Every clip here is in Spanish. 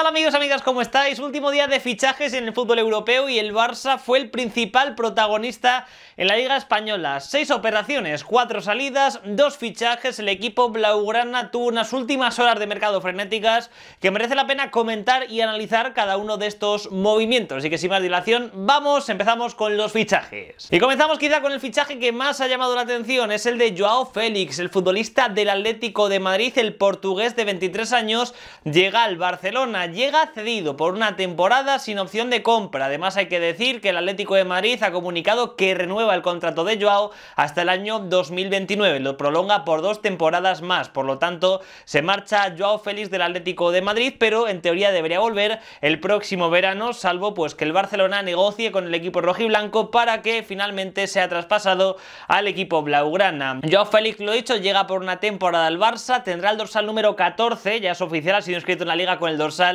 Hola amigos, amigas? ¿Cómo estáis? Último día de fichajes en el fútbol europeo y el Barça fue el principal protagonista en la Liga Española. Seis operaciones, cuatro salidas, dos fichajes. El equipo Blaugrana tuvo unas últimas horas de mercado frenéticas que merece la pena comentar y analizar cada uno de estos movimientos. Así que sin más dilación, vamos, empezamos con los fichajes. Y comenzamos quizá con el fichaje que más ha llamado la atención, es el de Joao Félix, el futbolista del Atlético de Madrid, el portugués de 23 años, llega al Barcelona llega cedido por una temporada sin opción de compra. Además hay que decir que el Atlético de Madrid ha comunicado que renueva el contrato de Joao hasta el año 2029, lo prolonga por dos temporadas más, por lo tanto se marcha Joao Félix del Atlético de Madrid, pero en teoría debería volver el próximo verano, salvo pues que el Barcelona negocie con el equipo rojiblanco para que finalmente sea traspasado al equipo blaugrana. Joao Félix, lo dicho, llega por una temporada al Barça, tendrá el dorsal número 14, ya es oficial, ha sido inscrito en la liga con el dorsal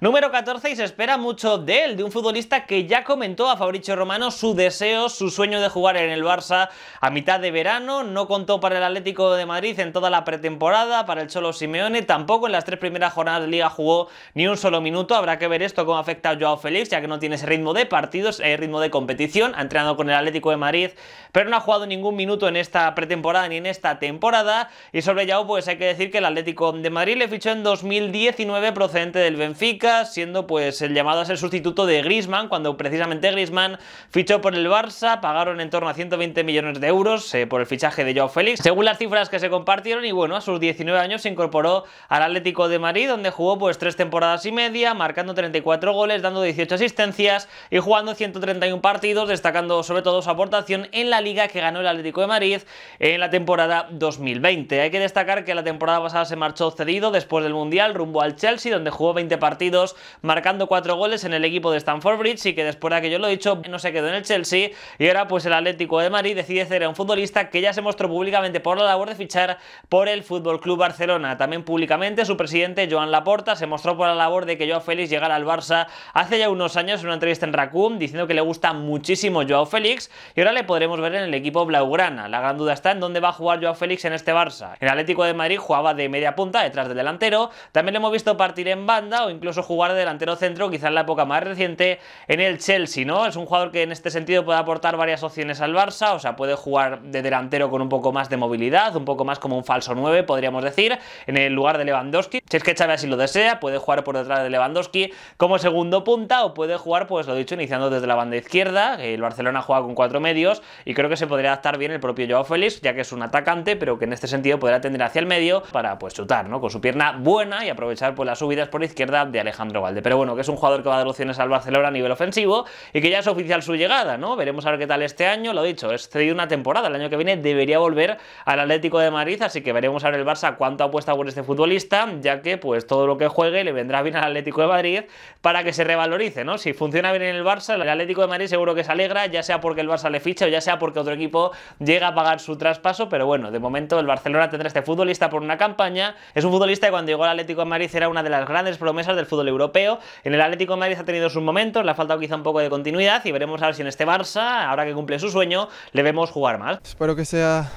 número 14 y se espera mucho de él, de un futbolista que ya comentó a Fabricio Romano su deseo, su sueño de jugar en el Barça a mitad de verano, no contó para el Atlético de Madrid en toda la pretemporada, para el Cholo Simeone, tampoco en las tres primeras jornadas de Liga jugó ni un solo minuto, habrá que ver esto cómo afecta a Joao Félix, ya que no tiene ese ritmo de partidos, eh, ritmo de competición, ha entrenado con el Atlético de Madrid, pero no ha jugado ningún minuto en esta pretemporada ni en esta temporada, y sobre Joao pues hay que decir que el Atlético de Madrid le fichó en 2019 procedente del Benfica, siendo pues el llamado a ser sustituto de Griezmann, cuando precisamente Griezmann fichó por el Barça, pagaron en torno a 120 millones de euros eh, por el fichaje de Joao Félix, según las cifras que se compartieron y bueno, a sus 19 años se incorporó al Atlético de Madrid, donde jugó pues tres temporadas y media, marcando 34 goles, dando 18 asistencias y jugando 131 partidos, destacando sobre todo su aportación en la liga que ganó el Atlético de Madrid en la temporada 2020. Hay que destacar que la temporada pasada se marchó cedido después del Mundial rumbo al Chelsea, donde jugó 20 partidos, marcando cuatro goles en el equipo de Stanford Bridge y que después de que yo lo he dicho, no se quedó en el Chelsea y ahora pues el Atlético de Madrid decide ser un futbolista que ya se mostró públicamente por la labor de fichar por el FC Barcelona. También públicamente su presidente Joan Laporta se mostró por la labor de que Joao Félix llegara al Barça hace ya unos años en una entrevista en Raccoon diciendo que le gusta muchísimo Joao Félix y ahora le podremos ver en el equipo blaugrana. La gran duda está en dónde va a jugar Joao Félix en este Barça. El Atlético de Madrid jugaba de media punta detrás del delantero, también le hemos visto partir en banda o incluso jugar de delantero centro, quizás en la época más reciente, en el Chelsea, ¿no? Es un jugador que en este sentido puede aportar varias opciones al Barça, o sea, puede jugar de delantero con un poco más de movilidad, un poco más como un falso 9, podríamos decir, en el lugar de Lewandowski. Si es que Chávez así lo desea, puede jugar por detrás de Lewandowski como segundo punta o puede jugar, pues lo dicho, iniciando desde la banda izquierda, el Barcelona juega con cuatro medios y creo que se podría adaptar bien el propio Joao Félix, ya que es un atacante, pero que en este sentido podrá tender hacia el medio para pues chutar, ¿no? Con su pierna buena y aprovechar pues las subidas por izquierda de Alejandro Valde. Pero bueno, que es un jugador que va a dar opciones al Barcelona a nivel ofensivo y que ya es oficial su llegada, ¿no? Veremos a ver qué tal este año. Lo he dicho, es cedido una temporada. El año que viene debería volver al Atlético de Madrid, así que veremos a ver el Barça cuánto apuesta por este futbolista, ya que pues todo lo que juegue le vendrá bien al Atlético de Madrid para que se revalorice, ¿no? Si funciona bien en el Barça, el Atlético de Madrid seguro que se alegra, ya sea porque el Barça le ficha o ya sea porque otro equipo llega a pagar su traspaso, pero bueno, de momento el Barcelona tendrá este futbolista por una campaña. Es un futbolista que cuando llegó al Atlético de Madrid era una de las grandes promesas mesas del fútbol europeo. En el Atlético de Madrid ha tenido sus momentos, le ha faltado quizá un poco de continuidad y veremos a ver si en este Barça, ahora que cumple su sueño, le vemos jugar mal. Espero que sea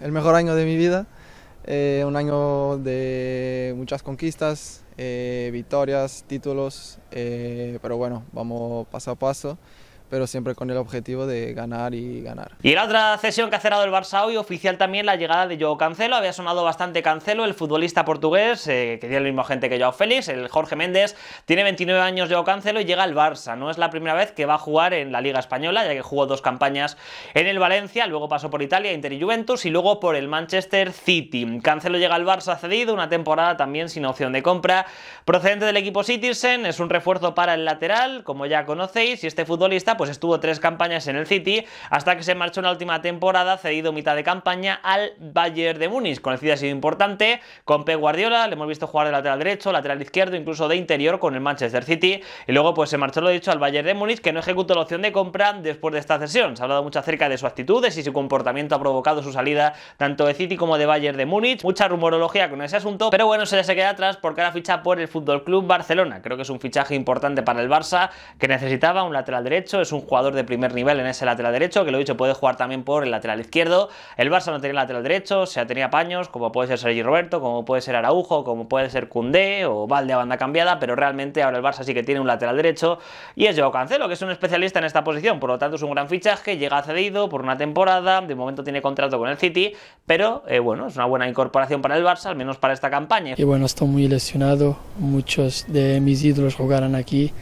el mejor año de mi vida, eh, un año de muchas conquistas, eh, victorias, títulos, eh, pero bueno, vamos paso a paso pero siempre con el objetivo de ganar y ganar. Y la otra cesión que ha cerrado el Barça hoy, oficial también la llegada de Joao Cancelo, había sonado bastante Cancelo, el futbolista portugués, eh, que tiene el mismo gente que Joao Félix, el Jorge Méndez, tiene 29 años Joao Cancelo y llega al Barça, no es la primera vez que va a jugar en la Liga Española, ya que jugó dos campañas en el Valencia, luego pasó por Italia, Inter y Juventus y luego por el Manchester City. Cancelo llega al Barça cedido, una temporada también sin opción de compra, procedente del equipo Citizen, es un refuerzo para el lateral, como ya conocéis, y este futbolista pues estuvo tres campañas en el City, hasta que se marchó en la última temporada, cedido mitad de campaña al Bayern de Múnich. Con el City ha sido importante, con Pep Guardiola, le hemos visto jugar de lateral derecho, lateral izquierdo, incluso de interior con el Manchester City, y luego pues se marchó, lo dicho, al Bayern de Múnich, que no ejecutó la opción de compra después de esta sesión... Se ha hablado mucho acerca de su actitudes y su comportamiento ha provocado su salida tanto de City como de Bayern de Múnich, mucha rumorología con ese asunto, pero bueno, se le se queda atrás porque ahora ficha por el FC Barcelona. Creo que es un fichaje importante para el Barça, que necesitaba un lateral derecho, es un jugador de primer nivel en ese lateral derecho, que lo he dicho, puede jugar también por el lateral izquierdo. El Barça no tenía lateral derecho, o sea, tenía paños, como puede ser Sergi Roberto, como puede ser Araujo, como puede ser Cundé o Valde a banda cambiada, pero realmente ahora el Barça sí que tiene un lateral derecho y es Joao Cancelo, que es un especialista en esta posición, por lo tanto es un gran fichaje, llega cedido por una temporada, de momento tiene contrato con el City, pero eh, bueno, es una buena incorporación para el Barça, al menos para esta campaña. Y bueno, estoy muy lesionado, muchos de mis ídolos jugarán aquí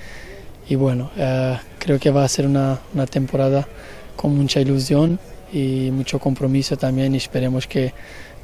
y bueno, eh, creo que va a ser una, una, temporada con mucha ilusión y mucho compromiso también y esperemos que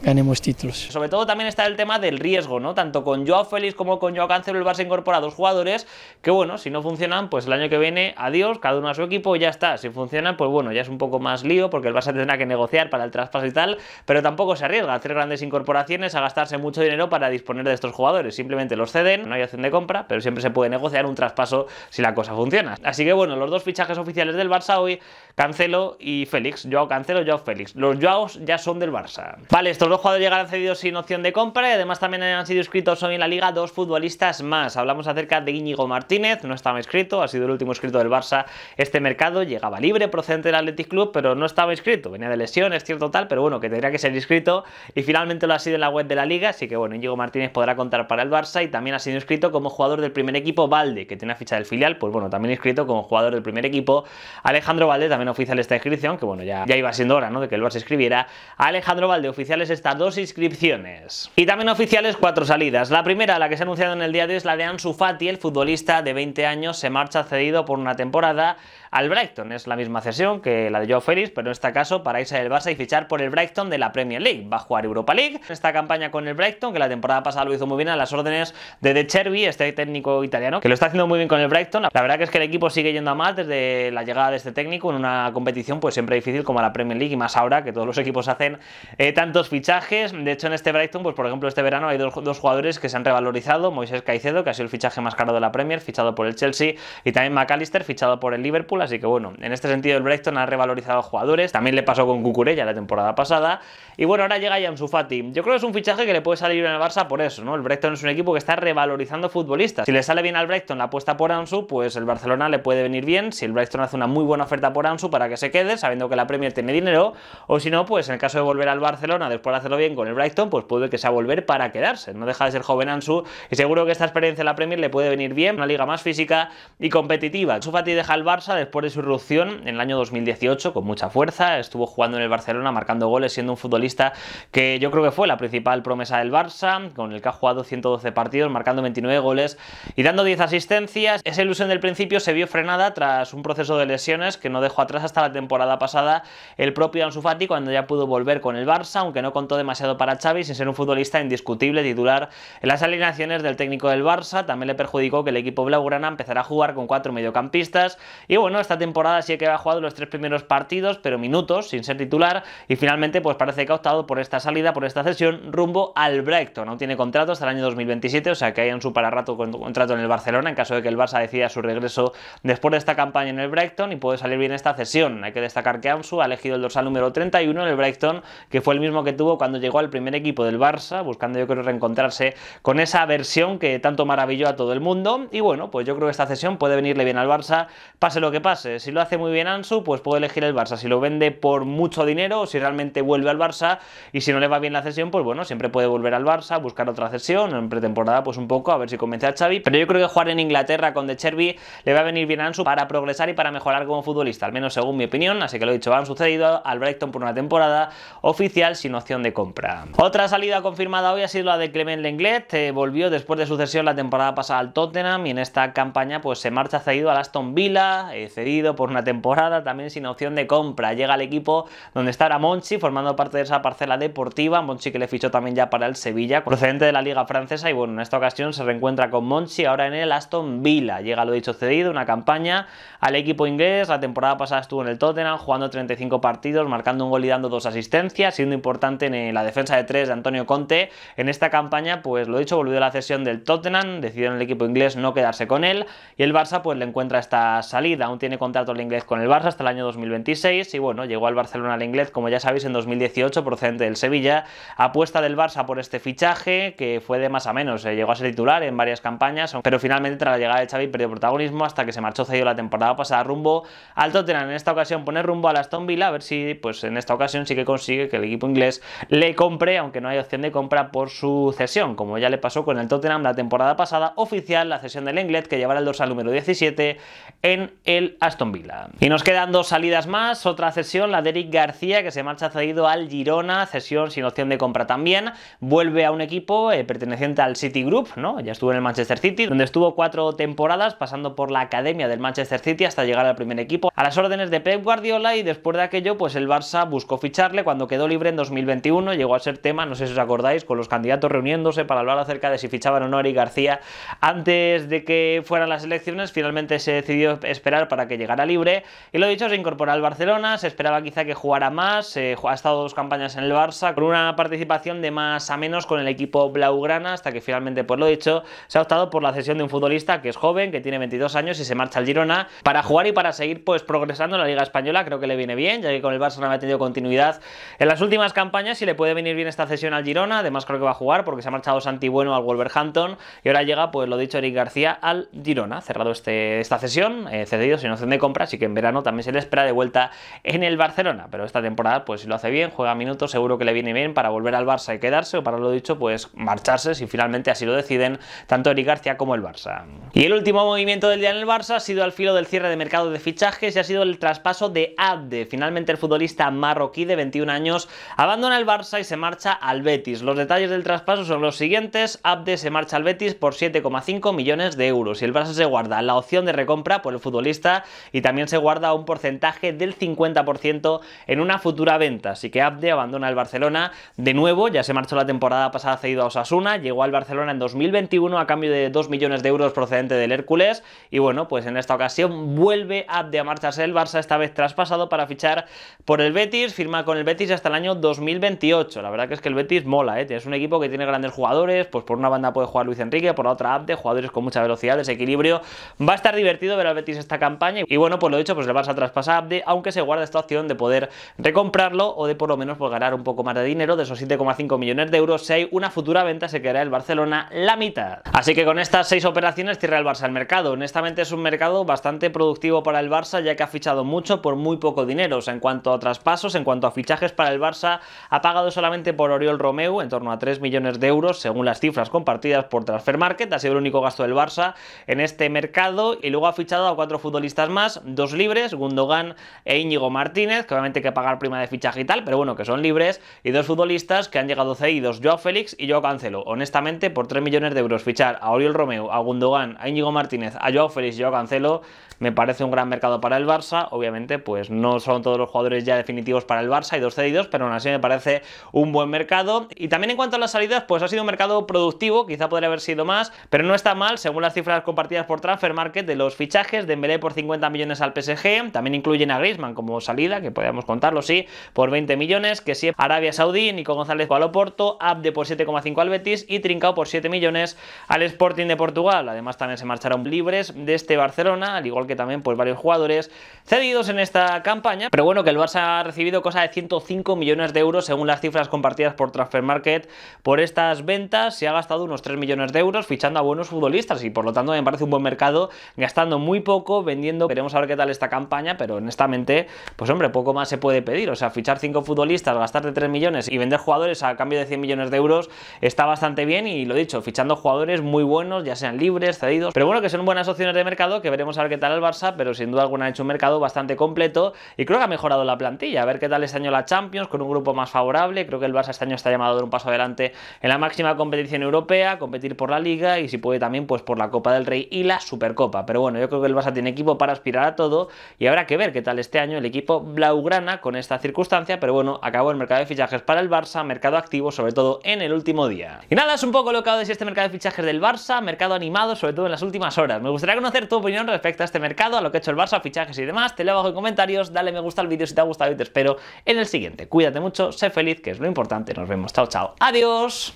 ganemos títulos. Sobre todo también está el tema del riesgo, ¿no? Tanto con Joao Félix como con Joao Cancelo el Barça incorpora dos jugadores que, bueno, si no funcionan, pues el año que viene, adiós, cada uno a su equipo y ya está. Si funcionan, pues bueno, ya es un poco más lío porque el Barça tendrá que negociar para el traspaso y tal, pero tampoco se arriesga a hacer grandes incorporaciones, a gastarse mucho dinero para disponer de estos jugadores. Simplemente los ceden, no hay opción de compra, pero siempre se puede negociar un traspaso si la cosa funciona. Así que bueno, los dos fichajes oficiales del Barça hoy, Cancelo y Félix. Joao Cancelo, Joao Félix. Los Joaos ya son del Barça. Vale, esto dos jugadores llegarán cedidos sin opción de compra y además también han sido inscritos hoy en la liga dos futbolistas más. Hablamos acerca de Íñigo Martínez, no estaba inscrito, ha sido el último inscrito del Barça este mercado, llegaba libre procedente del Athletic Club, pero no estaba inscrito, venía de lesión, es cierto tal, pero bueno, que tendría que ser inscrito y finalmente lo ha sido en la web de la liga, así que bueno, Íñigo Martínez podrá contar para el Barça y también ha sido inscrito como jugador del primer equipo Valde, que tiene ficha del filial, pues bueno, también inscrito como jugador del primer equipo. Alejandro Valde también oficial esta inscripción, que bueno, ya, ya iba siendo hora, ¿no? De que el Barça escribiera. Alejandro Valde, oficiales estas dos inscripciones. Y también oficiales cuatro salidas. La primera, la que se ha anunciado en el día de hoy, es la de Ansu Fati, el futbolista de 20 años, se marcha cedido por una temporada al Brighton. Es la misma cesión que la de Joe Ferris, pero en este caso para irse del Barça y fichar por el Brighton de la Premier League. Va a jugar Europa League. Esta campaña con el Brighton, que la temporada pasada lo hizo muy bien a las órdenes de De Cervi, este técnico italiano, que lo está haciendo muy bien con el Brighton. La verdad que es que el equipo sigue yendo a más desde la llegada de este técnico en una competición pues siempre difícil como la Premier League y más ahora que todos los equipos hacen eh, tantos fichajes fichajes, de hecho en este Brighton, pues por ejemplo este verano hay dos, dos, jugadores que se han revalorizado, Moisés Caicedo, que ha sido el fichaje más caro de la Premier, fichado por el Chelsea, y también McAllister, fichado por el Liverpool, así que bueno, en este sentido el Brighton ha revalorizado jugadores, también le pasó con Cucurella la temporada pasada, y bueno, ahora llega Jan Fati, yo creo que es un fichaje que le puede salir en el Barça por eso, ¿no? El Brighton es un equipo que está revalorizando futbolistas, si le sale bien al Brighton la apuesta por Ansu, pues el Barcelona le puede venir bien, si el Brighton hace una muy buena oferta por Ansu para que se quede, sabiendo que la Premier tiene dinero, o si no, pues en el caso de volver al Barcelona después de hacerlo bien con el Brighton, pues puede que sea volver para quedarse. No deja de ser joven Ansu y seguro que esta experiencia en la Premier le puede venir bien, una liga más física y competitiva. Fati deja el Barça después de su irrupción en el año 2018 con mucha fuerza, estuvo jugando en el Barcelona marcando goles siendo un futbolista que yo creo que fue la principal promesa del Barça, con el que ha jugado 112 partidos, marcando 29 goles y dando 10 asistencias. Esa ilusión del principio se vio frenada tras un proceso de lesiones que no dejó atrás hasta la temporada pasada el propio Ansu Fati cuando ya pudo volver con el Barça, aunque no con demasiado para Xavi sin ser un futbolista indiscutible titular en las alineaciones del técnico del Barça. También le perjudicó que el equipo blaugrana empezara a jugar con cuatro mediocampistas. Y bueno, esta temporada sí que ha jugado los tres primeros partidos, pero minutos, sin ser titular. Y finalmente, pues parece que ha optado por esta salida, por esta cesión, rumbo al Brighton. No tiene contrato hasta el año 2027, o sea que hay un rato con contrato en el Barcelona en caso de que el Barça decida su regreso después de esta campaña en el Brighton y puede salir bien esta cesión. Hay que destacar que Ansu ha elegido el dorsal número 31 en el Brighton, que fue el mismo que tuvo cuando llegó al primer equipo del Barça, buscando yo creo reencontrarse con esa versión que tanto maravilló a todo el mundo. Y bueno, pues yo creo que esta cesión puede venirle bien al Barça, pase lo que pase. Si lo hace muy bien Ansu, pues puede elegir el Barça. Si lo vende por mucho dinero, si realmente vuelve al Barça y si no le va bien la cesión, pues bueno, siempre puede volver al Barça, buscar otra cesión en pretemporada, pues un poco, a ver si convence a Xavi. Pero yo creo que jugar en Inglaterra con De Cherby le va a venir bien a Ansu para progresar y para mejorar como futbolista, al menos según mi opinión. Así que lo he dicho, han sucedido al Brighton por una temporada oficial sin opción de compra. Otra salida confirmada hoy ha sido la de Clement Lenglet, eh, volvió después de su cesión la temporada pasada al Tottenham y en esta campaña pues se marcha cedido al Aston Villa, eh, cedido por una temporada también sin opción de compra. Llega al equipo donde estará Monchi formando parte de esa parcela deportiva, Monchi que le fichó también ya para el Sevilla, procedente de la Liga Francesa y bueno, en esta ocasión se reencuentra con Monchi ahora en el Aston Villa. Llega lo dicho cedido, una campaña al equipo inglés, la temporada pasada estuvo en el Tottenham jugando 35 partidos, marcando un gol y dando dos asistencias, siendo importante eh, la defensa de tres de Antonio Conte. En esta campaña, pues lo dicho, volvió a la cesión del Tottenham, decidieron el equipo inglés no quedarse con él y el Barça pues le encuentra esta salida. Aún tiene contrato el inglés con el Barça hasta el año 2026 y bueno, llegó al Barcelona el inglés, como ya sabéis, en 2018 procedente del Sevilla. Apuesta del Barça por este fichaje que fue de más a menos, eh, llegó a ser titular en varias campañas, pero finalmente tras la llegada de Xavi perdió protagonismo hasta que se marchó cedido la temporada pasada rumbo al Tottenham. En esta ocasión poner rumbo a la Aston Villa a ver si pues en esta ocasión sí que consigue que el equipo inglés le compré aunque no hay opción de compra por su cesión, como ya le pasó con el Tottenham la temporada pasada, oficial la cesión del Englet que llevará el dorsal número 17 en el Aston Villa. Y nos quedan dos salidas más, otra cesión, la de Eric García, que se marcha cedido al Girona, cesión sin opción de compra también, vuelve a un equipo eh, perteneciente al City Group, ¿no? Ya estuvo en el Manchester City, donde estuvo cuatro temporadas pasando por la academia del Manchester City hasta llegar al primer equipo, a las órdenes de Pep Guardiola y después de aquello, pues el Barça buscó ficharle cuando quedó libre en 2021 llegó a ser tema, no sé si os acordáis, con los candidatos reuniéndose para hablar acerca de si fichaban o no García antes de que fueran las elecciones. Finalmente se decidió esperar para que llegara libre y lo dicho, se incorporó al Barcelona, se esperaba quizá que jugara más, eh, ha estado dos campañas en el Barça con una participación de más a menos con el equipo blaugrana hasta que finalmente, pues lo dicho, se ha optado por la cesión de un futbolista que es joven, que tiene 22 años y se marcha al Girona para jugar y para seguir pues progresando en la Liga Española, creo que le viene bien, ya que con el Barça no ha tenido continuidad en las últimas campañas si le puede venir bien esta cesión al Girona, además creo que va a jugar porque se ha marchado Santi Bueno al Wolverhampton y ahora llega, pues lo dicho, Eric García al Girona, cerrado este, esta cesión, eh, cedido sin opción de compra, así que en verano también se le espera de vuelta en el Barcelona, pero esta temporada pues si lo hace bien, juega minutos, seguro que le viene bien para volver al Barça y quedarse o para lo dicho, pues marcharse si finalmente así lo deciden tanto Eric García como el Barça. Y el último movimiento del día en el Barça ha sido al filo del cierre de mercado de fichajes y ha sido el traspaso de Abde. Finalmente el futbolista marroquí de 21 años abandona el Barça y se marcha al Betis. Los detalles del traspaso son los siguientes. Abde se marcha al Betis por 7,5 millones de euros y el Barça se guarda la opción de recompra por el futbolista y también se guarda un porcentaje del 50% en una futura venta. Así que Abde abandona el Barcelona de nuevo, ya se marchó la temporada pasada cedido a Osasuna, llegó al Barcelona en 2021 a cambio de 2 millones de euros procedente del Hércules y bueno, pues en esta ocasión vuelve Abde a marcharse el Barça, esta vez traspasado para fichar por el Betis, firma con el Betis hasta el año 2021 la verdad que es que el Betis mola, ¿eh? un equipo que tiene grandes jugadores, pues por una banda puede jugar Luis Enrique, por la otra Abde, jugadores con mucha velocidad, desequilibrio. Va a estar divertido ver al Betis esta campaña y bueno, pues lo dicho, pues el barça a Abde, aunque se guarda esta opción de poder recomprarlo o de por lo menos pues, ganar un poco más de dinero, de esos 7,5 millones de euros, si hay una futura venta se quedará el Barcelona la mitad. Así que con estas seis operaciones cierra el Barça el mercado. Honestamente es un mercado bastante productivo para el Barça ya que ha fichado mucho por muy poco dinero, o sea, en cuanto a traspasos, en cuanto a fichajes para el Barça, ha pagado solamente por Oriol Romeu en torno a 3 millones de euros, según las cifras compartidas por Transfer Market, Ha sido el único gasto del Barça en este mercado y luego ha fichado a cuatro futbolistas más, dos libres, Gundogan e Íñigo Martínez, que obviamente hay que pagar prima de fichaje y tal, pero bueno, que son libres, y dos futbolistas que han llegado cedidos, Joao Félix y Joao Cancelo. Honestamente, por 3 millones de euros fichar a Oriol Romeu, a Gundogan, a Íñigo Martínez, a Joao Félix y Joao Cancelo, me parece un gran mercado para el Barça. Obviamente, pues no son todos los jugadores ya definitivos para el Barça, hay dos cedidos, pero aún así me parece un buen mercado. Y también en cuanto a las salidas, pues ha sido un mercado productivo, quizá podría haber sido más, pero no está mal, según las cifras compartidas por Transfer Market, de los fichajes de Mbappé por 50 millones al PSG, también incluyen a Griezmann como salida, que podríamos contarlo, sí, por 20 millones, que sí, Arabia Saudí, Nico González al Oporto, Abde por 7,5 al Betis y Trincao por 7 millones al Sporting de Portugal. Además también se marcharon libres de este Barcelona, al igual que también pues varios jugadores cedidos en esta campaña, pero bueno que el Barça ha recibido cosa de 105 millones de euros según las cifras compartidas por Transfer Market, por estas ventas se ha gastado unos 3 millones de euros fichando a buenos futbolistas y por lo tanto me parece un buen mercado, gastando muy poco, vendiendo. queremos a ver qué tal esta campaña, pero honestamente, pues hombre, poco más se puede pedir. O sea, fichar 5 futbolistas, gastar de 3 millones y vender jugadores a cambio de 100 millones de euros está bastante bien y lo dicho, fichando jugadores muy buenos, ya sean libres, cedidos, pero bueno, que son buenas opciones de mercado, que veremos a ver qué tal el Barça, pero sin duda alguna ha hecho un mercado bastante completo y creo que ha mejorado la plantilla, a ver qué tal este año la Champions con un grupo más favorable Creo que el Barça este año está llamado a dar un paso adelante en la máxima competición europea, competir por la Liga y si puede también pues por la Copa del Rey y la Supercopa. Pero bueno, yo creo que el Barça tiene equipo para aspirar a todo y habrá que ver qué tal este año el equipo blaugrana con esta circunstancia, pero bueno, acabó el mercado de fichajes para el Barça, mercado activo sobre todo en el último día. Y nada, es un poco lo que ha este mercado de fichajes del Barça, mercado animado sobre todo en las últimas horas. Me gustaría conocer tu opinión respecto a este mercado, a lo que ha hecho el Barça, fichajes y demás. Te lo abajo en comentarios, dale me gusta al vídeo si te ha gustado y te espero en el siguiente. Cuídate mucho, se feliz, que es lo importante. Nos vemos. Chao, chao. Adiós.